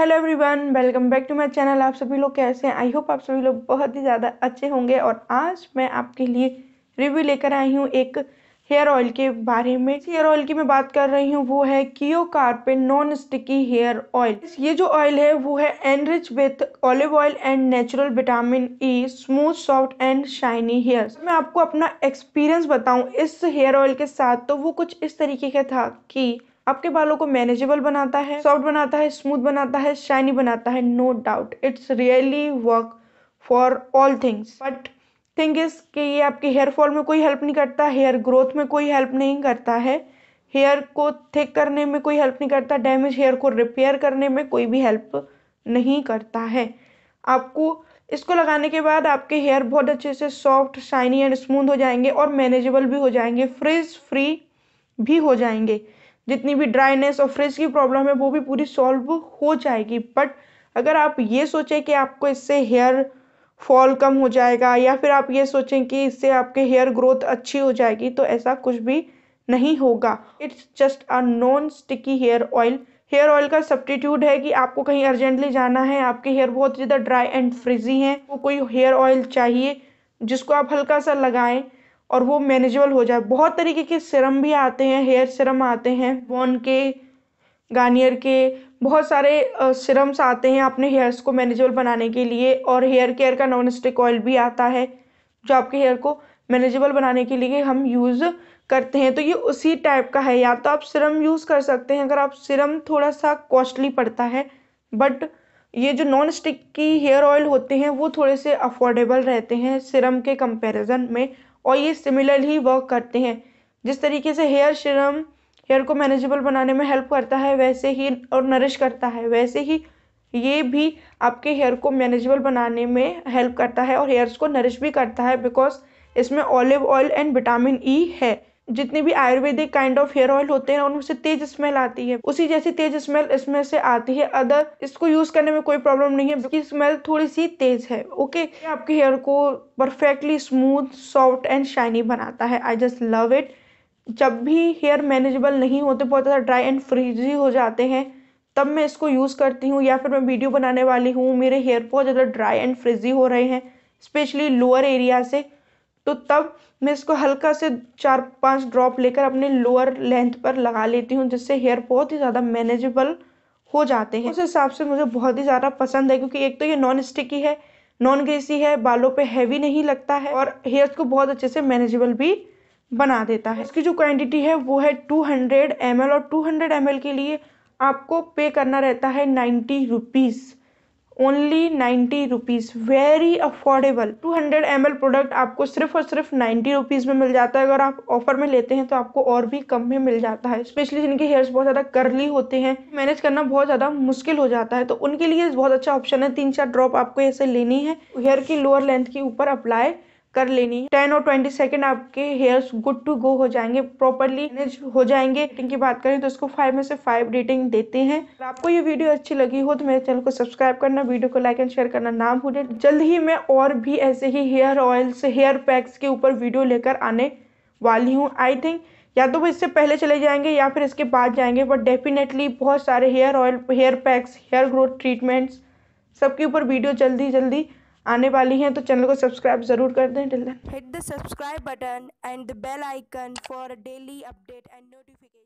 hello everyone welcome back to my channel आप सभी लोग कैसे हैं आई होप आप सभी लोग बहुत ही ज़्यादा अच्छे होंगे और आज मैं आपके लिए रिव्यू लेकर आई हूँ एक हेयर ऑयल के बारे में इस हेयर ऑयल की मैं बात कर रही हूँ वो है Keo Karpin non sticky hair oil ये जो ऑयल है वो है enrich with olive oil and natural vitamin E smooth soft and shiny hair मैं आपको अपना एक्सपीरियंस बताऊँ इस हेयर ऑयल के साथ तो वो कुछ इस तरीके का था कि आपके बालों को मैनेजेबल बनाता है सॉफ्ट बनाता है स्मूथ बनाता है शाइनी बनाता है no doubt it's really work for all things but thing is कि ये आपके हेयर फॉल में कोई हेल्प नहीं करता हेयर ग्रोथ में कोई हेल्प नहीं करता है हेयर को थिक करने में कोई हेल्प नहीं करता डैमेज हेयर को रिपेयर करने में कोई भी हेल्प नहीं करता है आपको इसको लगाने के बाद आपके हेयर बहुत अच्छे से सॉफ्ट शाइनी एंड स्मूथ हो जाएंगे और मैनेजेबल भी हो जाएंगे फ्रिज फ्री भी हो जाएंगे जितनी भी ड्राइनेस और फ्रिज की प्रॉब्लम है वो भी पूरी सॉल्व हो जाएगी बट अगर आप ये सोचें कि आपको इससे हेयर फॉल कम हो जाएगा या फिर आप ये सोचें कि इससे आपके हेयर ग्रोथ अच्छी हो जाएगी तो ऐसा कुछ भी नहीं होगा it's just a non sticky hair oil hair oil का सब्टीट्यूड है कि आपको कहीं अर्जेंटली जाना है आपके हेयर बहुत ज़्यादा ड्राई एंड फ्रिजी हैं वो तो कोई हेयर ऑयल चाहिए जिसको आप हल्का सा लगाएं और वो मैनेजेबल हो जाए बहुत तरीके के सिरम भी आते हैं हेयर सिरम आते हैं वॉन के गार्नियर के बहुत सारे सिरम्स आते हैं अपने हेयर्स को मैनेजेबल बनाने के लिए और हेयर केयर का नॉन स्टिक ऑयल भी आता है जो आपके हेयर को मैनेजेबल बनाने के लिए हम यूज़ करते हैं तो ये उसी टाइप का है या तो आप सिरम यूज़ कर सकते हैं अगर आप सिरम थोड़ा सा कॉस्टली पड़ता है बट ये जो नॉन स्टिक की हेयर ऑयल होते हैं वो थोड़े से अफोर्डेबल रहते हैं सिरम के कंपैरिजन में और ये सिमिलरली वर्क करते हैं जिस तरीके से हेयर शिरम हेयर को मैनेजेबल बनाने में हेल्प करता है वैसे ही और नरिश करता है वैसे ही ये भी आपके हेयर को मैनेजेबल बनाने में हेल्प करता है और हेयर्स को नरिश भी करता है बिकॉज इसमें olive oil and vitamin E है जितने भी Ayurvedic kind of hair oil होते हैं उनमें से तेज स्मेल आती है उसी जैसी तेज स्मेल इसमें से आती है अदर इसको यूज करने में कोई प्रॉब्लम नहीं है इसकी स्मेल थोड़ी सी तेज है ओके आपके हेयर को perfectly smooth soft and shiny बनाता है आई जस्ट लव इट जब भी हेयर मैनेजेबल नहीं होते बहुत ज़्यादा ड्राई एंड फ्रीजी हो जाते हैं तब मैं इसको यूज़ करती हूँ या फिर मैं वीडियो बनाने वाली हूँ मेरे हेयर बहुत ज़्यादा ड्राई एंड फ्रिजी हो रहे हैं स्पेशली लोअर एरिया से तो तब मैं इसको हल्का से चार पांच ड्रॉप लेकर अपने लोअर लेंथ पर लगा लेती हूँ जिससे हेयर बहुत ही ज़्यादा मैनेजेबल हो जाते हैं उस हिसाब से मुझे बहुत ही ज़्यादा पसंद है क्योंकि एक तो ये नॉन स्टिकी है नॉन ग्रेसी है बालों पे हैवी नहीं लगता है और हेयर्स को बहुत अच्छे से मैनेजेबल भी बना देता है इसकी जो क्वान्टिटी है वो है टू हंड्रेड और टू हंड्रेड के लिए आपको पे करना रहता है ninety rupees only ninety rupees very affordable two hundred M L product आपको सिर्फ और सिर्फ नाइन्टी रुपीज़ में मिल जाता है अगर आप ऑफर में लेते हैं तो आपको और भी कम में मिल जाता है स्पेशली जिनके हेयर्स बहुत ज़्यादा करली होते हैं मैनेज करना बहुत ज़्यादा मुश्किल हो जाता है तो उनके लिए बहुत अच्छा ऑप्शन है तीन चार ड्रॉप आपको ऐसे लेनी है हेयर की लोअर लेंथ के ऊपर अप्लाई कर लेनी है टेन और ट्वेंटी सेकेंड आपके हेयर्स गुड टू गो हो जाएंगे प्रॉपरली मैनेज हो जाएंगे रेटिंग की बात करें तो इसको फाइव में से फाइव रेटिंग देते हैं अगर आपको ये वीडियो अच्छी लगी हो तो मेरे चैनल को सब्सक्राइब करना वीडियो को लाइक एंड शेयर करना ना भूलें जल्द ही मैं और भी ऐसे ही हेयर ऑयल्स हेयर पैक्स के ऊपर वीडियो लेकर आने वाली हूँ आई थिंक या तो वो इससे पहले चले जाएंगे या फिर इसके बाद जाएंगे बट डेफिनेटली बहुत सारे hair oil hair packs hair growth treatments सबके ऊपर वीडियो जल्दी जल्दी आने वाली हैं तो चैनल को सब्सक्राइब जरूर कर दें hit the subscribe button and the bell icon for daily update and notification